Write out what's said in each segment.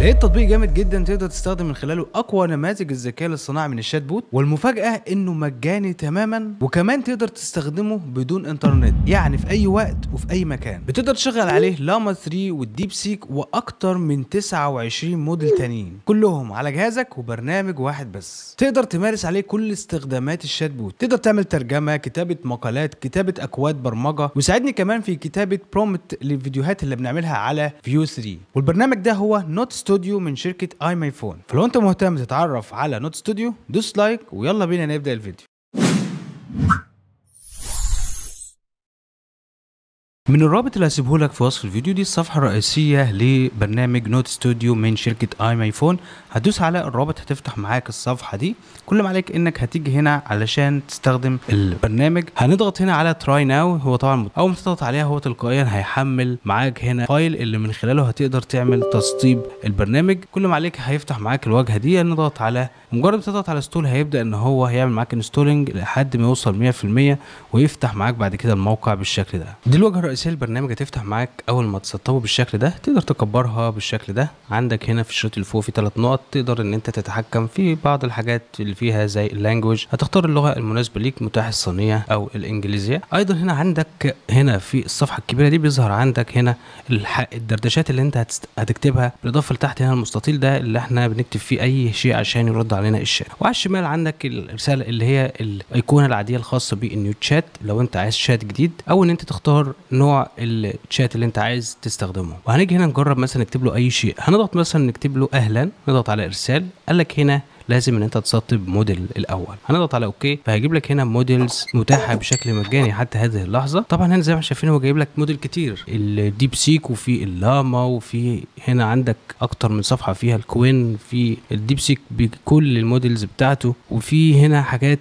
لقيت تطبيق جامد جدا تقدر تستخدم من خلاله اقوى نماذج الذكاء الاصطناعي من الشات بوت والمفاجاه انه مجاني تماما وكمان تقدر تستخدمه بدون انترنت يعني في اي وقت وفي اي مكان بتقدر تشغل عليه لاما 3 والديب سيك واكتر من 29 موديل تانيين كلهم على جهازك وبرنامج واحد بس تقدر تمارس عليه كل استخدامات الشات بوت تقدر تعمل ترجمه كتابه مقالات كتابه اكواد برمجه وساعدني كمان في كتابه برومت للفيديوهات اللي بنعملها على فيو 3 والبرنامج ده هو نوت ستوديو من شركه اي ماي فون فلو انت مهتم تتعرف على نوت ستوديو دوس لايك ويلا بينا نبدا الفيديو من الرابط اللي هسيبه لك في وصف الفيديو دي الصفحه الرئيسيه لبرنامج نوت ستوديو من شركه اي ماي فون هتدوس على الرابط هتفتح معاك الصفحه دي كل ما عليك انك هتيجي هنا علشان تستخدم البرنامج هنضغط هنا على تراي ناو هو طبعا اول ما تضغط عليها هو تلقائيا هيحمل معاك هنا فايل اللي من خلاله هتقدر تعمل تسطيب البرنامج كل ما عليك هيفتح معاك الواجهه دي نضغط على مجرد ما تضغط على ستول هيبدا ان هو هيعمل معاك انستولنج لحد ما يوصل 100% ويفتح معاك بعد كده الموقع بالشكل ده دي الواجهه الرئيسيه تفاصيل البرنامج هتفتح معاك اول ما تسطبه بالشكل ده تقدر تكبرها بالشكل ده عندك هنا في الشريط في ثلاث نقط تقدر ان انت تتحكم في بعض الحاجات اللي فيها زي اللانجوج هتختار اللغه المناسبه ليك متاح الصينيه او الانجليزيه ايضا هنا عندك هنا في الصفحه الكبيره دي بيظهر عندك هنا الدردشات اللي انت هتكتبها بالاضافه لتحت هنا المستطيل ده اللي احنا بنكتب فيه اي شيء عشان يرد علينا الشات وعلى الشمال عندك الرساله اللي هي الايقونه العاديه الخاصه بالنيو تشات لو انت عايز شات جديد او ان انت تختار نوع نوع الشات اللي انت عايز تستخدمه وهنيجي هنا نجرب مثلا نكتب له اي شيء هنضغط مثلا نكتب له اهلا نضغط على ارسال قال لك هنا لازم ان انت تسطب موديل الاول هنضغط على اوكي فهيجيب لك هنا موديلز متاحه بشكل مجاني حتى هذه اللحظه طبعا هنا زي ما شايفين هو جايب لك موديل كتير الديب سيك وفي اللاما وفي هنا عندك اكتر من صفحه فيها الكوين في الديب سيك بكل الموديلز بتاعته وفي هنا حاجات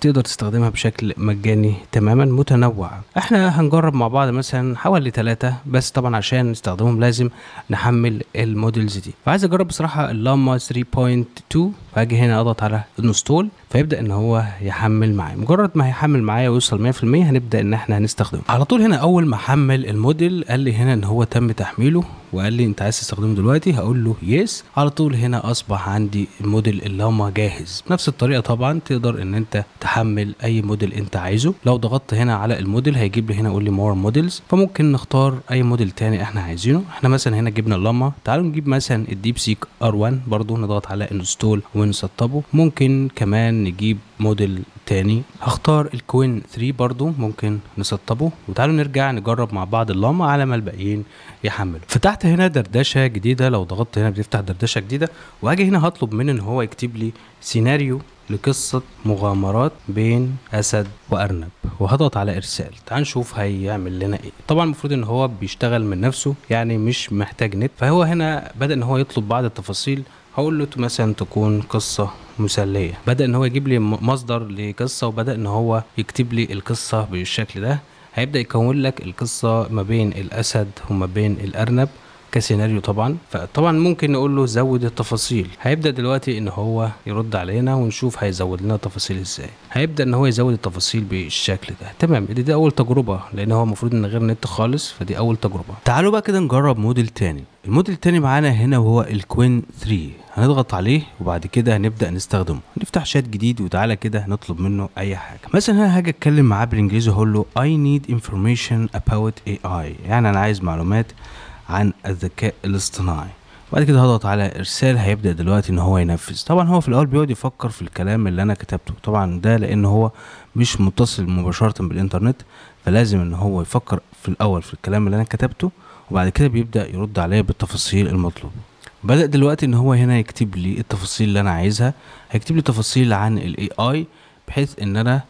تقدر تستخدمها بشكل مجاني تماما متنوع احنا هنجرب مع بعض مثلا حوالي ثلاثة بس طبعا عشان نستخدمهم لازم نحمل المودلز دي فعايز اجرب بصراحة اللاما 3.2 فاجي هنا اضغط على انستول فيبدا ان هو يحمل معايا مجرد ما هيحمل معايا ويوصل 100% هنبدا ان احنا هنستخدمه على طول هنا اول ما حمل الموديل قال لي هنا ان هو تم تحميله وقال لي انت عايز تستخدمه دلوقتي هقول له يس على طول هنا اصبح عندي موديل اللاما جاهز نفس الطريقه طبعا تقدر ان انت تحمل اي موديل انت عايزه لو ضغطت هنا على الموديل هيجيب لي هنا يقول لي مور موديلز فممكن نختار اي موديل تاني احنا عايزينه احنا مثلا هنا جبنا اللاما تعالوا نجيب مثلا الديب سيك ار 1 برضه نضغط على انستول ونسطبه ممكن كمان نجيب موديل تاني هختار الكوين 3 برضو ممكن نسطبه وتعالوا نرجع نجرب مع بعض اللاما على ما الباقيين يحملوا فتحت هنا دردشه جديده لو ضغطت هنا بتفتح دردشه جديده واجي هنا هطلب منه ان هو يكتب لي سيناريو لقصة مغامرات بين أسد وأرنب وهضغط على إرسال تعال نشوف هيعمل لنا إيه طبعا المفروض إن هو بيشتغل من نفسه يعني مش محتاج نت فهو هنا بدأ إن هو يطلب بعض التفاصيل هقول له مثلا تكون قصه مسليه بدا ان هو يجيب لي مصدر لقصه وبدا ان هو يكتب لي القصه بالشكل ده هيبدا يكون لك القصه ما بين الاسد وما بين الارنب كسيناريو طبعا فطبعا ممكن نقول له زود التفاصيل هيبدا دلوقتي ان هو يرد علينا ونشوف هيزود لنا تفاصيل ازاي هيبدا ان هو يزود التفاصيل بالشكل ده تمام دي, دي اول تجربه لان هو المفروض ان غير نت خالص فدي اول تجربه تعالوا بقى كده نجرب موديل تاني الموديل التاني معانا هنا وهو الكوين 3 هنضغط عليه وبعد كده هنبدا نستخدمه نفتح شات جديد وتعالى كده نطلب منه اي حاجه مثلا انا هاجي اتكلم معاه بالانجليزي اقول له اي نيد انفورميشن اباوت اي اي يعني انا عايز معلومات عن الذكاء الاصطناعي بعد كده هضغط على ارسال هيبدا دلوقتي ان هو ينفذ طبعا هو في الاول بيقعد يفكر في الكلام اللي انا كتبته طبعا ده لان هو مش متصل مباشره بالانترنت فلازم ان هو يفكر في الاول في الكلام اللي انا كتبته وبعد كده بيبدا يرد عليا بالتفاصيل المطلوبه بدأ دلوقتي ان هو هنا يكتب لي التفاصيل اللي انا عايزها هيكتب لي تفاصيل عن الاي اي بحيث ان انا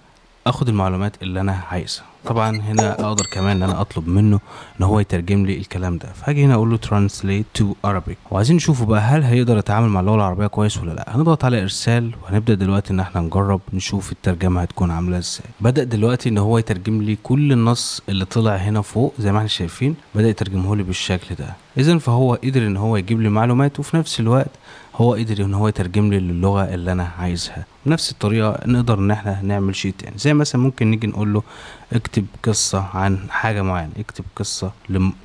اخد المعلومات اللي انا عايزها طبعا هنا اقدر كمان ان انا اطلب منه ان هو يترجم لي الكلام ده فهاجي هنا اقول له translate to arabic وعايزين نشوفه بقى هل هيقدر يتعامل مع اللغه العربيه كويس ولا لا هنضغط على ارسال وهنبدا دلوقتي ان احنا نجرب نشوف الترجمه هتكون عامله ازاي بدا دلوقتي ان هو يترجم لي كل النص اللي طلع هنا فوق زي ما احنا شايفين بدا يترجمه لي بالشكل ده اذا فهو قدر ان هو يجيب لي معلومات وفي نفس الوقت هو قدر ان هو يترجم لي للغه اللي انا عايزها بنفس الطريقه نقدر ان احنا نعمل شيء تاني زي مثلا ممكن نيجي نقول له اكتب قصه عن حاجه معينه اكتب قصه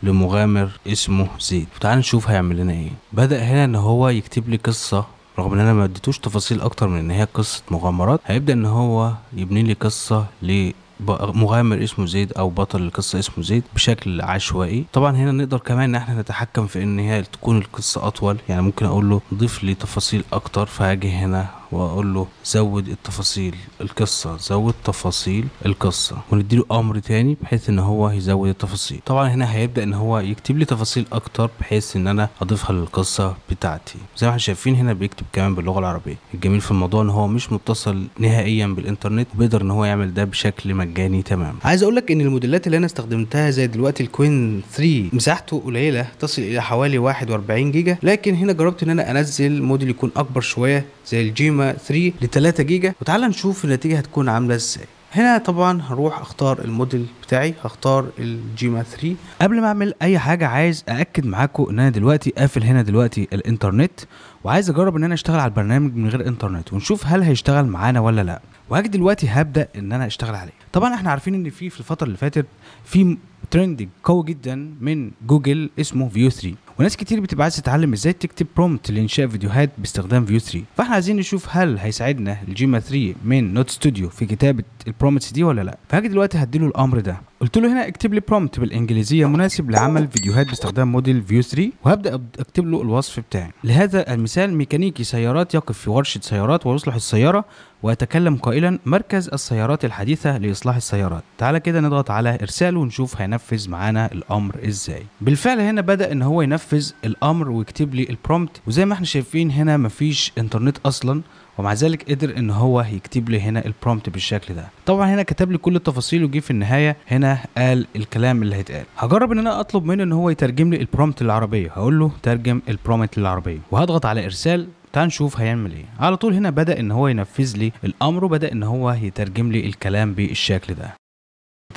لمغامر اسمه زيد تعال نشوف هيعمل لنا ايه بدا هنا ان هو يكتب لي قصه رغم ان انا ما اديتوش تفاصيل اكتر من ان هي قصه مغامرات هيبدا ان هو يبني لي قصه ل مغامر اسمه زيد او بطل القصه اسمه زيد بشكل عشوائي طبعا هنا نقدر كمان ان احنا نتحكم في ان هي تكون القصه اطول يعني ممكن اقول له ضيف لي تفاصيل اكتر فهاجي هنا واقول له زود التفاصيل القصه زود تفاصيل القصه ونديله امر تاني بحيث ان هو يزود التفاصيل طبعا هنا هيبدا ان هو يكتب لي تفاصيل اكتر بحيث ان انا اضيفها للقصه بتاعتي زي ما احنا شايفين هنا بيكتب كمان باللغه العربيه الجميل في الموضوع ان هو مش متصل نهائيا بالانترنت وبيقدر ان هو يعمل ده بشكل مجاني تمام عايز اقول لك ان الموديلات اللي انا استخدمتها زي دلوقتي الكوين 3 مساحته قليله تصل الى حوالي 41 جيجا لكن هنا جربت ان انا انزل موديل يكون اكبر شويه زي الجيما 3 ل 3 جيجا وتعالى نشوف النتيجه هتكون عامله ازاي هنا طبعا هروح اختار الموديل بتاعي هختار الجيما 3 قبل ما اعمل اي حاجه عايز ااكد معاكم ان انا دلوقتي قافل هنا دلوقتي الانترنت وعايز اجرب ان انا اشتغل على البرنامج من غير انترنت ونشوف هل هيشتغل معانا ولا لا وهاجي دلوقتي هبدا ان انا اشتغل عليه طبعا احنا عارفين ان في في الفتره اللي فاتت في ترند قوي جدا من جوجل اسمه فيو 3 وناس كتير بتبقى عايزه تتعلم ازاي تكتب برومبت لانشاء فيديوهات باستخدام فيو 3 فاحنا عايزين نشوف هل هيساعدنا الجيما 3 من نوت ستوديو في كتابه البرومبتس دي ولا لا فهاجي دلوقتي هديله الامر ده قلت له هنا اكتب لي برومبت بالانجليزيه مناسب لعمل فيديوهات باستخدام موديل فيو 3 وهبدا اكتب له الوصف بتاعي لهذا المثال ميكانيكي سيارات يقف في ورشه سيارات ويصلح السياره ويتكلم قائلا مركز السيارات الحديثة لإصلاح السيارات تعالى كده نضغط على إرسال ونشوف هينفذ معانا الأمر إزاي بالفعل هنا بدأ إن هو ينفذ الأمر ويكتب لي البرومبت وزي ما احنا شايفين هنا مفيش إنترنت أصلا ومع ذلك قدر ان هو يكتب لي هنا البرومت بالشكل ده طبعا هنا كتب لي كل التفاصيل وجي في النهايه هنا قال الكلام اللي هيتقال هجرب ان انا اطلب منه ان هو يترجم لي البرومت للعربيه هقول له ترجم البرومت للعربيه وهضغط على ارسال تعال نشوف هيعمل ايه على طول هنا بدا ان هو ينفذ لي الامر وبدا ان هو يترجم لي الكلام بالشكل ده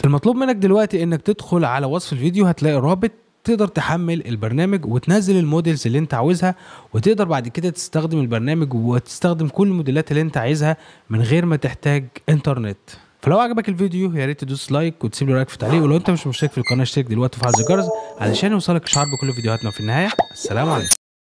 المطلوب منك دلوقتي انك تدخل على وصف الفيديو هتلاقي رابط تقدر تحمل البرنامج وتنزل المودلز اللي انت عاوزها وتقدر بعد كده تستخدم البرنامج وتستخدم كل الموديلات اللي انت عايزها من غير ما تحتاج انترنت فلو عجبك الفيديو يا ريت تدوس لايك وتسيب لي رايك في التعليق ولو انت مش مشترك في القناه اشترك دلوقتي وفعل الجرس علشان يوصلك اشعار بكل فيديوهاتنا في النهايه السلام عليكم